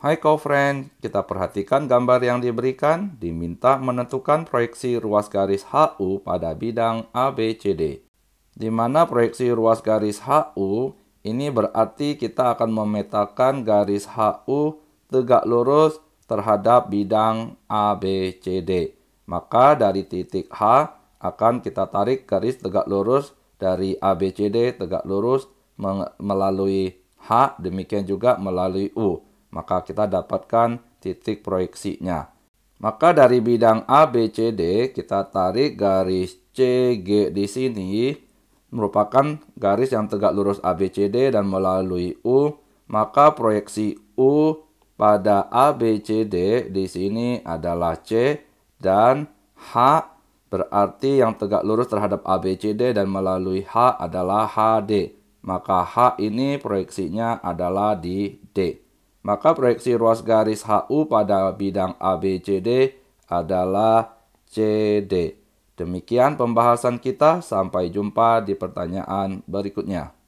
Hai friend, kita perhatikan gambar yang diberikan, diminta menentukan proyeksi ruas garis HU pada bidang ABCD. Di mana proyeksi ruas garis HU ini berarti kita akan memetakan garis HU tegak lurus terhadap bidang ABCD. Maka dari titik H akan kita tarik garis tegak lurus dari ABCD tegak lurus melalui H demikian juga melalui U maka kita dapatkan titik proyeksinya. Maka dari bidang ABCD kita tarik garis CG di sini merupakan garis yang tegak lurus ABCD dan melalui U, maka proyeksi U pada ABCD di sini adalah C dan H berarti yang tegak lurus terhadap ABCD dan melalui H adalah HD. Maka H ini proyeksinya adalah di D. Maka proyeksi ruas garis HU pada bidang ABCD adalah CD. Demikian pembahasan kita, sampai jumpa di pertanyaan berikutnya.